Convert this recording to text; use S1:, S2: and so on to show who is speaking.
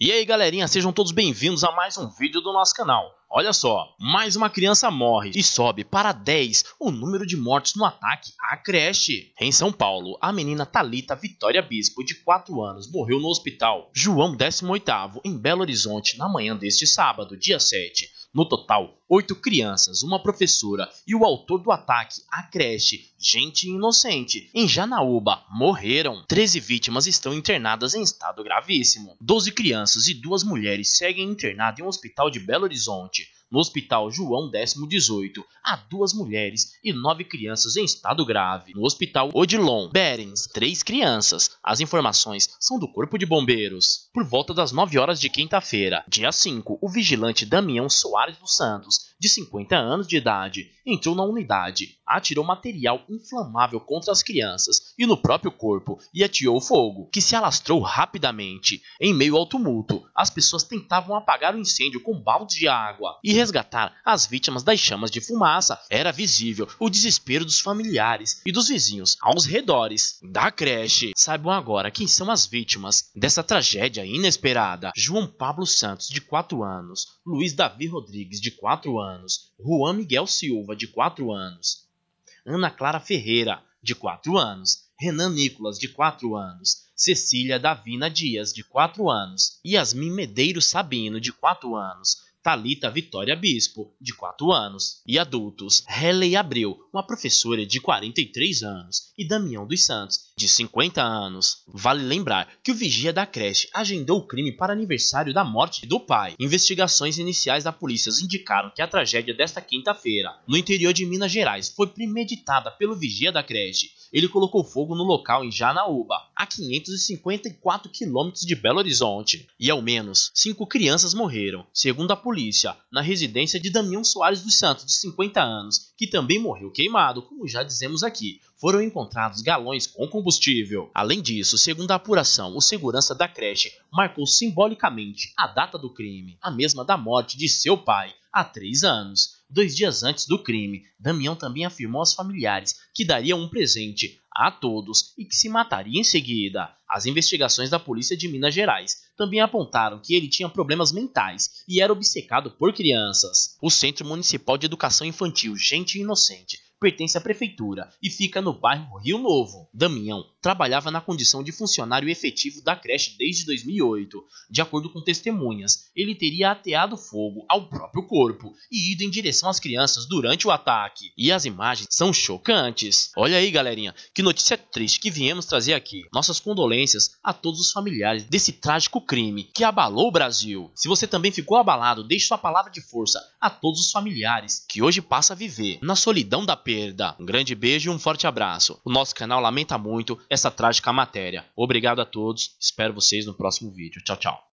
S1: E aí galerinha, sejam todos bem-vindos a mais um vídeo do nosso canal. Olha só, mais uma criança morre e sobe para 10 o número de mortes no ataque à creche. Em São Paulo, a menina Talita Vitória Bispo, de 4 anos, morreu no hospital João 18º, em Belo Horizonte, na manhã deste sábado, dia 7, no total, oito crianças, uma professora e o autor do ataque à creche, gente inocente, em Janaúba, morreram. Treze vítimas estão internadas em estado gravíssimo. Doze crianças e duas mulheres seguem internadas em um hospital de Belo Horizonte. No Hospital João 18, há duas mulheres e nove crianças em estado grave. No Hospital Odilon Berens, três crianças as informações são do Corpo de Bombeiros. Por volta das 9 horas de quinta-feira, dia 5, o vigilante Damião Soares dos Santos, de 50 anos de idade, entrou na unidade, atirou material inflamável contra as crianças e no próprio corpo e atirou fogo, que se alastrou rapidamente. Em meio ao tumulto, as pessoas tentavam apagar o incêndio com baldes de água e resgatar as vítimas das chamas de fumaça. Era visível o desespero dos familiares e dos vizinhos aos redores da creche. Saibam agora quem são as vítimas dessa tragédia inesperada. João Pablo Santos, de 4 anos, Luiz Davi Rodrigues, de 4 anos, Juan Miguel Silva, de 4 anos, Ana Clara Ferreira, de 4 anos, Renan Nicolas, de 4 anos, Cecília Davina Dias, de 4 anos, Yasmin Medeiros Sabino, de 4 anos, Talita Vitória Bispo, de 4 anos, e adultos, Helley Abreu, uma professora de 43 anos, e Damião dos Santos, de 50 anos. Vale lembrar que o vigia da creche agendou o crime para aniversário da morte do pai. Investigações iniciais da polícia indicaram que a tragédia desta quinta-feira, no interior de Minas Gerais, foi premeditada pelo vigia da creche, ele colocou fogo no local em Janaúba, a 554 quilômetros de Belo Horizonte, e ao menos cinco crianças morreram, segundo a polícia, na residência de Damião Soares dos Santos, de 50 anos, que também morreu queimado, como já dizemos aqui. Foram encontrados galões com combustível. Além disso, segundo a apuração, o segurança da creche marcou simbolicamente a data do crime, a mesma da morte de seu pai, há três anos dois dias antes do crime. Damião também afirmou aos familiares que daria um presente a todos e que se mataria em seguida. As investigações da polícia de Minas Gerais também apontaram que ele tinha problemas mentais e era obcecado por crianças. O Centro Municipal de Educação Infantil Gente Inocente pertence à prefeitura e fica no bairro Rio Novo. Damião trabalhava na condição de funcionário efetivo da creche desde 2008. De acordo com testemunhas, ele teria ateado fogo ao próprio corpo e ido em direção às crianças durante o ataque. E as imagens são chocantes. Olha aí, galerinha, que notícia triste que viemos trazer aqui. Nossas condolências a todos os familiares desse trágico crime que abalou o Brasil. Se você também ficou abalado, deixe sua palavra de força a todos os familiares que hoje passa a viver na solidão da perda. Um grande beijo e um forte abraço. O nosso canal lamenta muito essa trágica matéria. Obrigado a todos, espero vocês no próximo vídeo. Tchau, tchau.